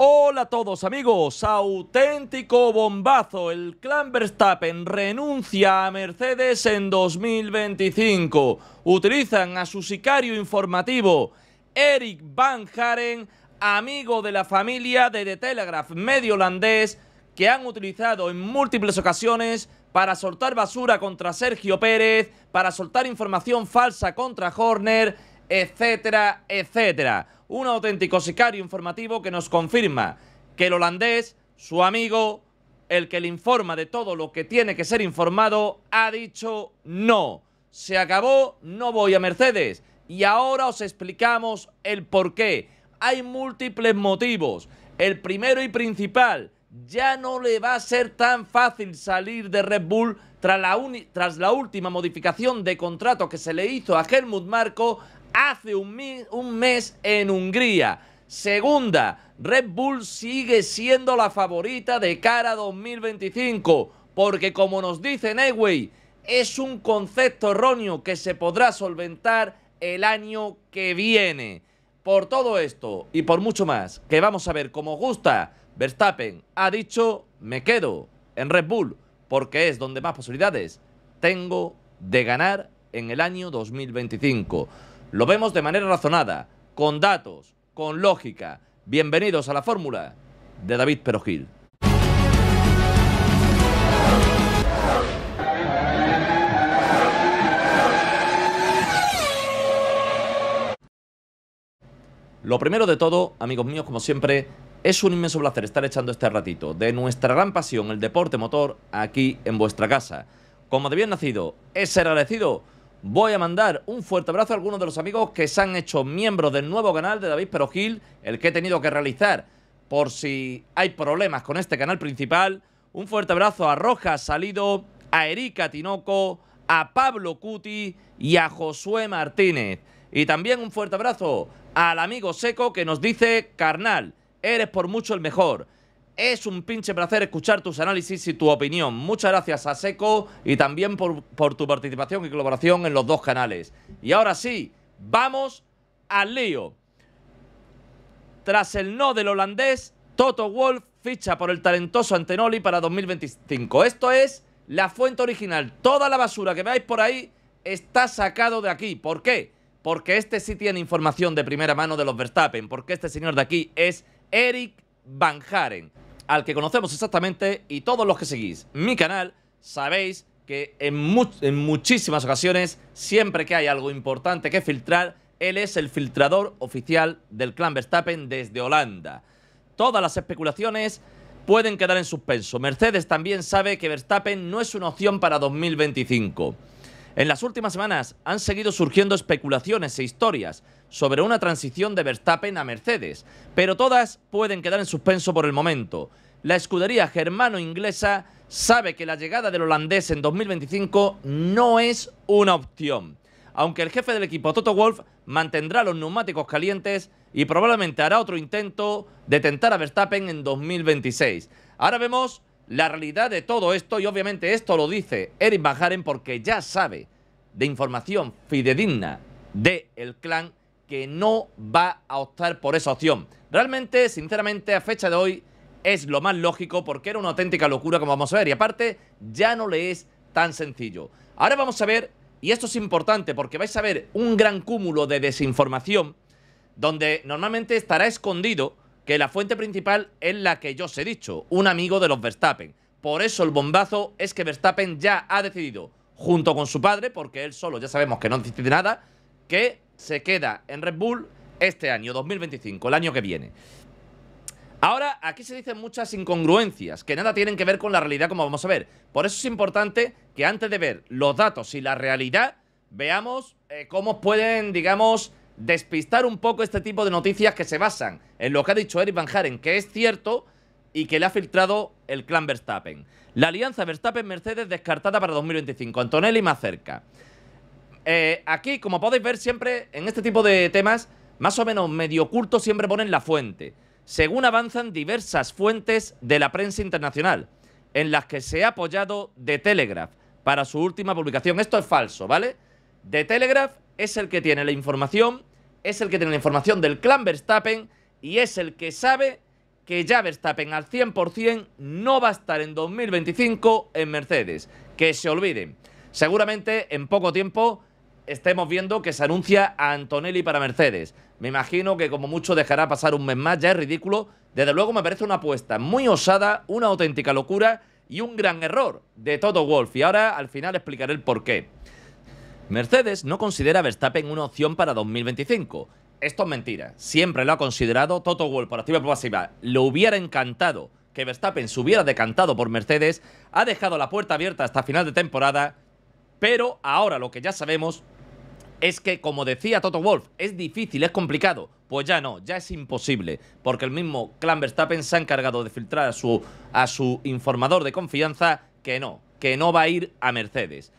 Hola a todos amigos, auténtico bombazo, el clan Verstappen renuncia a Mercedes en 2025. Utilizan a su sicario informativo, Eric Van Haren, amigo de la familia de The Telegraph, medio holandés, que han utilizado en múltiples ocasiones para soltar basura contra Sergio Pérez, para soltar información falsa contra Horner, etcétera, etcétera un auténtico sicario informativo que nos confirma que el holandés, su amigo, el que le informa de todo lo que tiene que ser informado, ha dicho no. Se acabó, no voy a Mercedes. Y ahora os explicamos el por qué. Hay múltiples motivos. El primero y principal, ya no le va a ser tan fácil salir de Red Bull tras la, tras la última modificación de contrato que se le hizo a Helmut Marco hace un mes, en Hungría. Segunda, Red Bull sigue siendo la favorita de cara a 2025, porque como nos dice Newey, es un concepto erróneo que se podrá solventar el año que viene. Por todo esto y por mucho más, que vamos a ver como gusta, Verstappen ha dicho, me quedo en Red Bull, porque es donde más posibilidades tengo de ganar en el año 2025. Lo vemos de manera razonada, con datos, con lógica. Bienvenidos a la fórmula de David Perogil. Lo primero de todo, amigos míos, como siempre, es un inmenso placer estar echando este ratito de nuestra gran pasión, el deporte motor, aquí en vuestra casa. Como de bien nacido, es ser agradecido Voy a mandar un fuerte abrazo a algunos de los amigos que se han hecho miembros del nuevo canal de David Perogil, el que he tenido que realizar por si hay problemas con este canal principal. Un fuerte abrazo a Rojas Salido, a Erika Tinoco, a Pablo Cuti y a Josué Martínez. Y también un fuerte abrazo al amigo Seco que nos dice, carnal, eres por mucho el mejor. Es un pinche placer escuchar tus análisis y tu opinión. Muchas gracias a Seco y también por, tu participación y colaboración en los dos canales. Y ahora sí, vamos al lío. Tras el no del holandés, Toto Wolf ficha por el talentoso Antenoli para 2025. Esto es la fuente original. Toda la basura que veáis por ahí está sacado de aquí. ¿Por qué? Porque este sí tiene información de primera mano de los Verstappen. Porque este señor de aquí es Eric Van Haren al que conocemos exactamente y todos los que seguís mi canal sabéis que en, muchísimas ocasiones, siempre que hay algo importante que filtrar, él es el filtrador oficial del clan Verstappen desde Holanda. Todas las especulaciones pueden quedar en suspenso. Mercedes también sabe que Verstappen no es una opción para 2025. En las últimas semanas han seguido surgiendo especulaciones e historias sobre una transición de Verstappen a Mercedes, pero todas pueden quedar en suspenso por el momento. La escudería germano-inglesa sabe que la llegada del holandés en 2025 no es una opción, aunque el jefe del equipo Toto Wolf mantendrá los neumáticos calientes y probablemente hará otro intento de tentar a Verstappen en 2026. Ahora vemos la realidad de todo esto, y obviamente esto lo dice Eric Bajaren, porque ya sabe de información fidedigna del el clan que no va a optar por esa opción. Realmente, sinceramente, a fecha de hoy es lo más lógico porque era una auténtica locura como vamos a ver y aparte ya no le es tan sencillo. Ahora vamos a ver, y esto es importante porque vais a ver un gran cúmulo de desinformación donde normalmente estará escondido que la fuente principal es la que yo os he dicho, un amigo de los Verstappen. Por eso el bombazo es que Verstappen ya ha decidido, junto con su padre, porque él solo ya sabemos que no decide nada, que se queda en Red Bull este año, 2025, el año que viene. Ahora, aquí se dicen muchas incongruencias que nada tienen que ver con la realidad como vamos a ver. Por eso es importante que antes de ver los datos y la realidad, veamos eh, cómo pueden, digamos, despistar un poco este tipo de noticias que se basan en lo que ha dicho Eric Van Haren, que es cierto y que le ha filtrado el clan Verstappen. La alianza Verstappen-Mercedes descartada para 2025. Antonelli más cerca. Eh, aquí, como podéis ver, siempre en este tipo de temas, más o menos medio oculto, siempre ponen la fuente. Según avanzan diversas fuentes de la prensa internacional, en las que se ha apoyado The Telegraph para su última publicación. Esto es falso, ¿vale? The Telegraph es el que tiene la información es el que tiene la información del clan Verstappen y es el que sabe que ya Verstappen al 100% no va a estar en 2025 en Mercedes. Que se olviden. Seguramente en poco tiempo estemos viendo que se anuncia a Antonelli para Mercedes. Me imagino que como mucho dejará pasar un mes más, ya es ridículo. Desde luego me parece una apuesta muy osada, una auténtica locura y un gran error de Toto Wolf. Y ahora al final explicaré el porqué. Mercedes no considera a Verstappen una opción para 2025. Esto es mentira. Siempre lo ha considerado Toto Wolff por activa y pasiva. Lo hubiera encantado que Verstappen se hubiera decantado por Mercedes. Ha dejado la puerta abierta hasta final de temporada. Pero ahora lo que ya sabemos es que, como decía Toto Wolff, es difícil, es complicado. Pues ya no, ya es imposible, porque el mismo Clan Verstappen se ha encargado de filtrar a su, a su informador de confianza que no, que no va a ir a Mercedes.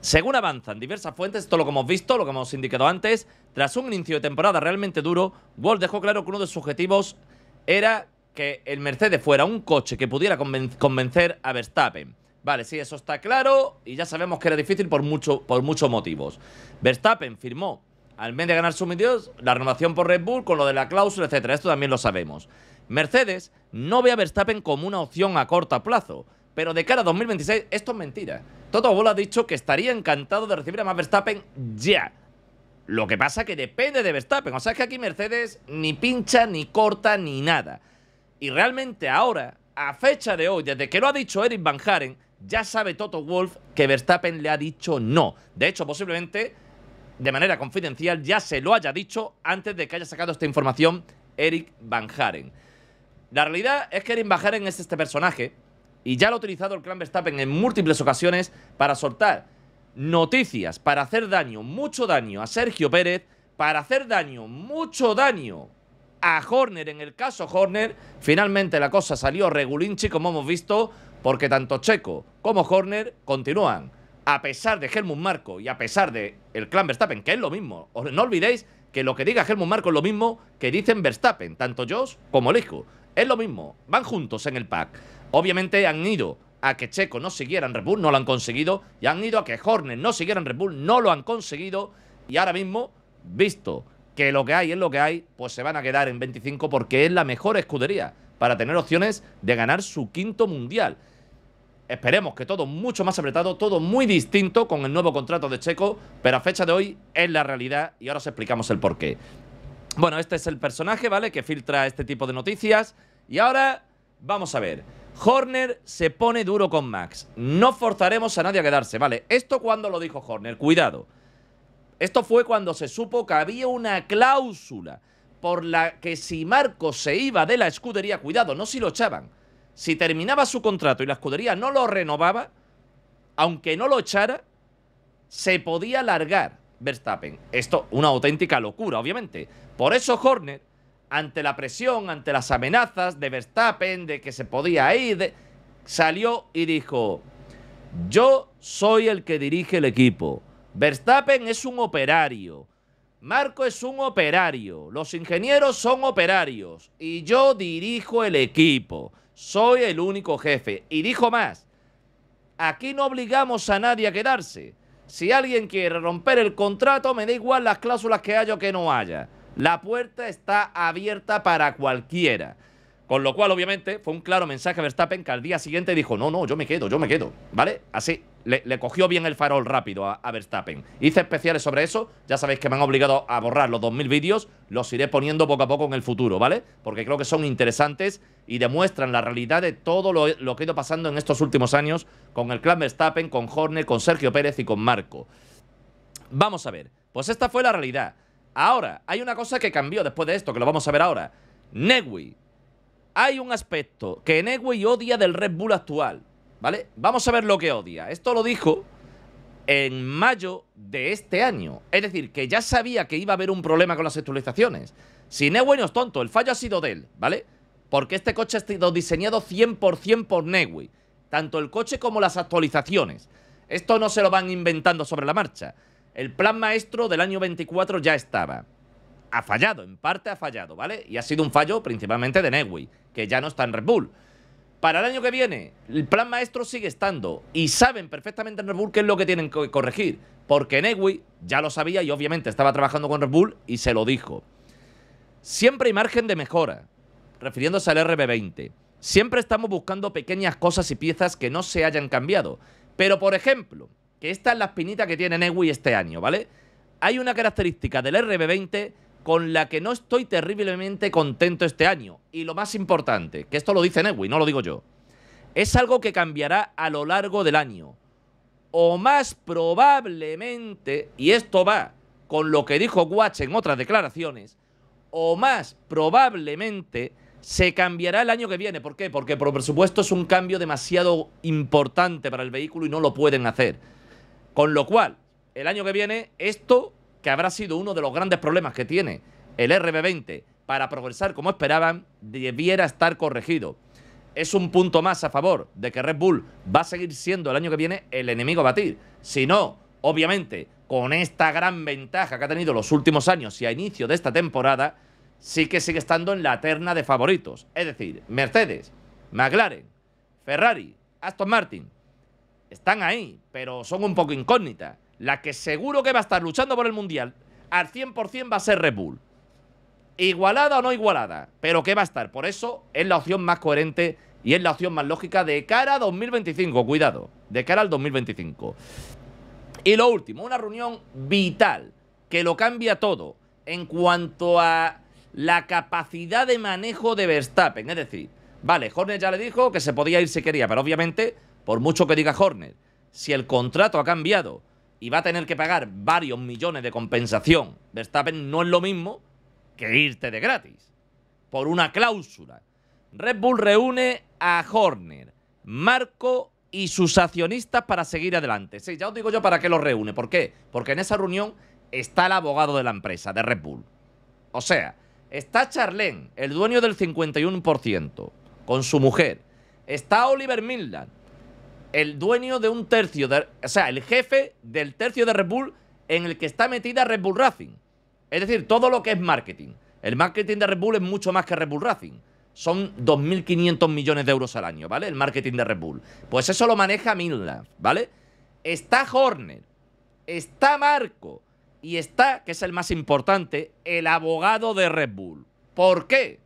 Según avanzan diversas fuentes, esto lo que hemos visto, lo que hemos indicado antes, tras un inicio de temporada realmente duro, Wolf dejó claro que uno de sus objetivos era que el Mercedes fuera un coche que pudiera convencer a Verstappen. Vale, sí, eso está claro y ya sabemos que era difícil por, mucho, por muchos motivos. Verstappen firmó, al mes de ganar su medios, la renovación por Red Bull con lo de la cláusula, etcétera. Esto también lo sabemos. Mercedes no ve a Verstappen como una opción a corto plazo, pero de cara a 2026 esto es mentira. Toto Wolff ha dicho que estaría encantado de recibir a más Verstappen ya. Lo que pasa que depende de Verstappen. O sea que aquí Mercedes ni pincha, ni corta, ni nada. Y realmente ahora, a fecha de hoy, desde que lo ha dicho Eric Van Haren, ya sabe Toto Wolf que Verstappen le ha dicho no. De hecho, posiblemente, de manera confidencial, ya se lo haya dicho antes de que haya sacado esta información Eric Van Haren. La realidad es que Eric Van Haren es este personaje y ya lo ha utilizado el clan Verstappen en múltiples ocasiones para soltar noticias, para hacer daño, mucho daño a Sergio Pérez, para hacer daño, mucho daño a Horner, en el caso Horner, finalmente la cosa salió regulinchi, como hemos visto, porque tanto Checo como Horner continúan, a pesar de Helmut Marco y a pesar de el clan Verstappen, que es lo mismo. No olvidéis que lo que diga Helmut Marco es lo mismo que dicen Verstappen, tanto Josh como el hijo. Es lo mismo, van juntos en el pack. Obviamente han ido a que Checo no siguiera en Red Bull, no lo han conseguido. Y han ido a que Horner no siguiera en Red Bull, no lo han conseguido. Y ahora mismo, visto que lo que hay es lo que hay, pues se van a quedar en 25 porque es la mejor escudería para tener opciones de ganar su quinto mundial. Esperemos que todo mucho más apretado, todo muy distinto con el nuevo contrato de Checo, pero a fecha de hoy es la realidad y ahora os explicamos el porqué. Bueno, este es el personaje, ¿vale? Que filtra este tipo de noticias y ahora vamos a ver. Horner se pone duro con Max. No forzaremos a nadie a quedarse, ¿vale? Esto cuando lo dijo Horner, cuidado. Esto fue cuando se supo que había una cláusula por la que si Marco se iba de la escudería, cuidado, no si lo echaban. Si terminaba su contrato y la escudería no lo renovaba, aunque no lo echara, se podía largar Verstappen. Esto, una auténtica locura, obviamente. Por eso Horner ante la presión, ante las amenazas de Verstappen, de que se podía ir, salió y dijo, yo soy el que dirige el equipo. Verstappen es un operario. Marco es un operario. Los ingenieros son operarios. Y yo dirijo el equipo. Soy el único jefe. Y dijo más. Aquí no obligamos a nadie a quedarse. Si alguien quiere romper el contrato, me da igual las cláusulas que haya o que no haya. La puerta está abierta para cualquiera. Con lo cual, obviamente, fue un claro mensaje a Verstappen que al día siguiente dijo, no, no, yo me quedo, yo me quedo, ¿vale? Así, le, cogió bien el farol rápido a, Verstappen. Hice especiales sobre eso, ya sabéis que me han obligado a borrar los 2.000 vídeos, los iré poniendo poco a poco en el futuro, ¿vale? Porque creo que son interesantes y demuestran la realidad de todo lo, que ha ido pasando en estos últimos años con el clan Verstappen, con Horner, con Sergio Pérez y con Marco. Vamos a ver, pues esta fue la realidad. Ahora, hay una cosa que cambió después de esto, que lo vamos a ver ahora. Newey. Hay un aspecto que Newey odia del Red Bull actual, ¿vale? Vamos a ver lo que odia. Esto lo dijo en mayo de este año. Es decir, que ya sabía que iba a haber un problema con las actualizaciones. Si Newey no es tonto, el fallo ha sido de él, ¿vale? Porque este coche ha sido diseñado 100% por Newey. Tanto el coche como las actualizaciones. Esto no se lo van inventando sobre la marcha. El plan maestro del año 24 ya estaba. Ha fallado, en parte ha fallado, ¿vale? Y ha sido un fallo principalmente de Newey, que ya no está en Red Bull. Para el año que viene, el plan maestro sigue estando y saben perfectamente en Red Bull qué es lo que tienen que corregir, porque Newey ya lo sabía y obviamente estaba trabajando con Red Bull y se lo dijo. Siempre hay margen de mejora, refiriéndose al RB20. Siempre estamos buscando pequeñas cosas y piezas que no se hayan cambiado. Pero, por ejemplo, que esta es la espinita que tiene Newey este año, ¿vale? Hay una característica del RB20 con la que no estoy terriblemente contento este año. Y lo más importante, que esto lo dice Newey, no lo digo yo, es algo que cambiará a lo largo del año. O más probablemente, y esto va con lo que dijo Watch en otras declaraciones, o más probablemente se cambiará el año que viene. ¿Por qué? Porque por supuesto es un cambio demasiado importante para el vehículo y no lo pueden hacer. Con lo cual, el año que viene, esto que habrá sido uno de los grandes problemas que tiene el RB20 para progresar como esperaban, debiera estar corregido. Es un punto más a favor de que Red Bull va a seguir siendo el año que viene el enemigo a batir. Si no, obviamente, con esta gran ventaja que ha tenido los últimos años y a inicio de esta temporada, sí que sigue estando en la terna de favoritos. Es decir, Mercedes, McLaren, Ferrari, Aston Martin, están ahí, pero son un poco incógnitas. La que seguro que va a estar luchando por el Mundial al 100% va a ser Red Bull. Igualada o no igualada, pero que va a estar. Por eso es la opción más coherente y es la opción más lógica de cara a 2025. Cuidado, de cara al 2025. Y lo último, una reunión vital que lo cambia todo en cuanto a la capacidad de manejo de Verstappen. Es decir, vale, Horner ya le dijo que se podía ir si quería, pero obviamente por mucho que diga Horner, si el contrato ha cambiado y va a tener que pagar varios millones de compensación, Verstappen no es lo mismo que irte de gratis, por una cláusula. Red Bull reúne a Horner, Marco y sus accionistas para seguir adelante. Sí, ya os digo yo para qué los reúne. ¿Por qué? Porque en esa reunión está el abogado de la empresa, de Red Bull. O sea, está Charlene, el dueño del 51%, con su mujer. Está Oliver Midland, el dueño de un tercio, de, o sea, el jefe del tercio de Red Bull en el que está metida Red Bull Racing. Es decir, todo lo que es marketing. El marketing de Red Bull es mucho más que Red Bull Racing. Son 2.500 millones de euros al año, ¿vale? El marketing de Red Bull. Pues eso lo maneja Midland, ¿vale? Está Horner, está Marco y está, que es el más importante, el abogado de Red Bull. ¿Por qué?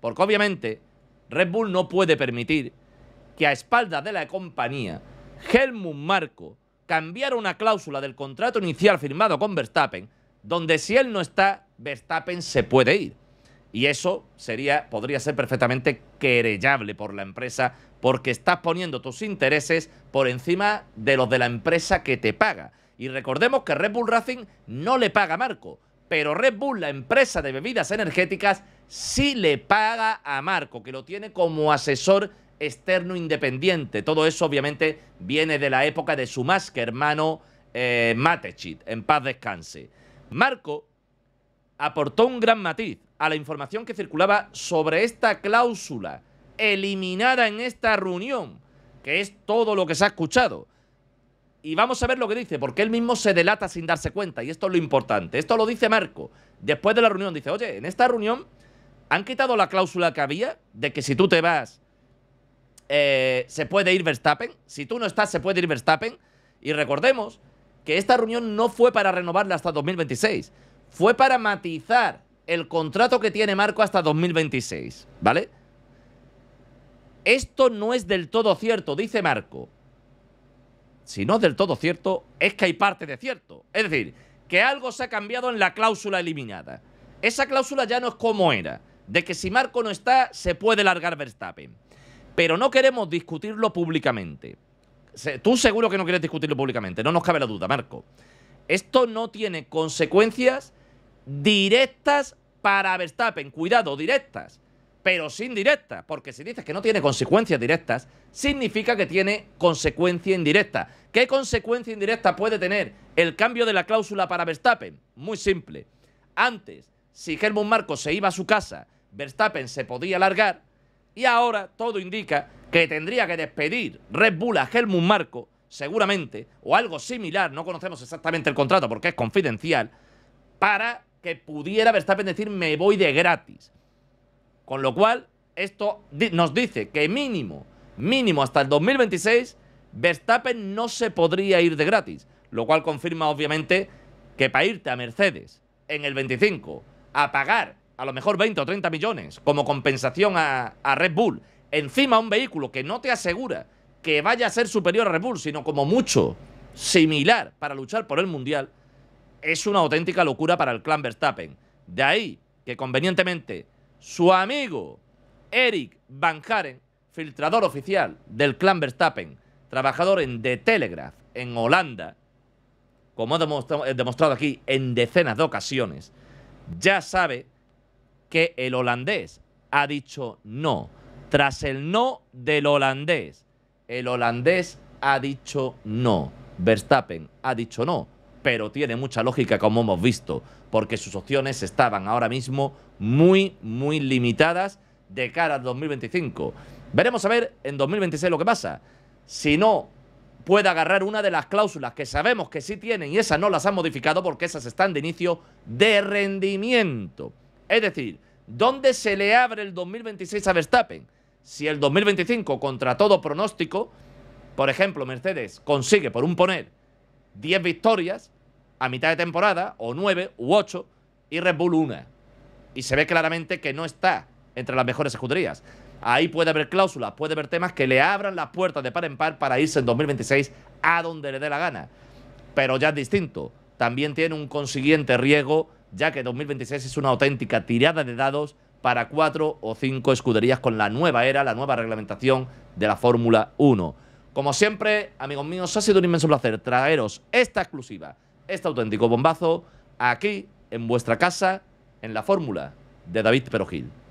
Porque obviamente Red Bull no puede permitir que a espalda de la compañía, Helmut Marco cambiara una cláusula del contrato inicial firmado con Verstappen, donde si él no está, Verstappen se puede ir. Y eso sería, podría ser perfectamente querellable por la empresa, porque estás poniendo tus intereses por encima de los de la empresa que te paga. Y recordemos que Red Bull Racing no le paga a Marco, pero Red Bull, la empresa de bebidas energéticas, sí le paga a Marco, que lo tiene como asesor externo independiente. Todo eso obviamente viene de la época de su más que hermano eh, Matechit, en paz descanse. Marco aportó un gran matiz a la información que circulaba sobre esta cláusula eliminada en esta reunión, que es todo lo que se ha escuchado. Y vamos a ver lo que dice, porque él mismo se delata sin darse cuenta, y esto es lo importante. Esto lo dice Marco. Después de la reunión dice, oye, en esta reunión han quitado la cláusula que había de que si tú te vas eh, se puede ir Verstappen. Si tú no estás, se puede ir Verstappen. Y recordemos que esta reunión no fue para renovarla hasta 2026, fue para matizar el contrato que tiene Marco hasta 2026, ¿vale? Esto no es del todo cierto, dice Marco. Si no es del todo cierto, es que hay parte de cierto. Es decir, que algo se ha cambiado en la cláusula eliminada. Esa cláusula ya no es como era, de que si Marco no está, se puede largar Verstappen pero no queremos discutirlo públicamente. Tú seguro que no quieres discutirlo públicamente, no nos cabe la duda, Marco. Esto no tiene consecuencias directas para Verstappen, cuidado, directas, pero sin directas, porque si dices que no tiene consecuencias directas, significa que tiene consecuencia indirecta. ¿Qué consecuencia indirecta puede tener el cambio de la cláusula para Verstappen? Muy simple. Antes, si Helmut Marco se iba a su casa, Verstappen se podía largar, y ahora todo indica que tendría que despedir Red Bull a Helmut Marco, seguramente, o algo similar, no conocemos exactamente el contrato porque es confidencial, para que pudiera Verstappen decir me voy de gratis. Con lo cual, esto nos dice que mínimo, mínimo hasta el 2026, Verstappen no se podría ir de gratis. Lo cual confirma obviamente que para irte a Mercedes en el 25 a pagar a lo mejor 20 o 30 millones como compensación a, Red Bull, encima un vehículo que no te asegura que vaya a ser superior a Red Bull, sino como mucho similar para luchar por el Mundial, es una auténtica locura para el clan Verstappen. De ahí que convenientemente su amigo Eric Van Haren, filtrador oficial del clan Verstappen, trabajador en The Telegraph en Holanda, como he demostrado aquí en decenas de ocasiones, ya sabe que el holandés ha dicho no. Tras el no del holandés, el holandés ha dicho no. Verstappen ha dicho no, pero tiene mucha lógica como hemos visto, porque sus opciones estaban ahora mismo muy, muy limitadas de cara al 2025. Veremos a ver en 2026 lo que pasa. Si no puede agarrar una de las cláusulas que sabemos que sí tienen y esas no las han modificado porque esas están de inicio de rendimiento. Es decir, ¿dónde se le abre el 2026 a Verstappen? Si el 2025, contra todo pronóstico, por ejemplo, Mercedes consigue, por un poner, 10 victorias a mitad de temporada, o 9 u 8, y Red Bull una. Y se ve claramente que no está entre las mejores escuderías. Ahí puede haber cláusulas, puede haber temas que le abran las puertas de par en par para irse en 2026 a donde le dé la gana. Pero ya es distinto. También tiene un consiguiente riesgo ya que 2026 es una auténtica tirada de dados para cuatro o cinco escuderías con la nueva era, la nueva reglamentación de la Fórmula 1. Como siempre, amigos míos, ha sido un inmenso placer traeros esta exclusiva, este auténtico bombazo, aquí, en vuestra casa, en la Fórmula de David Perogil.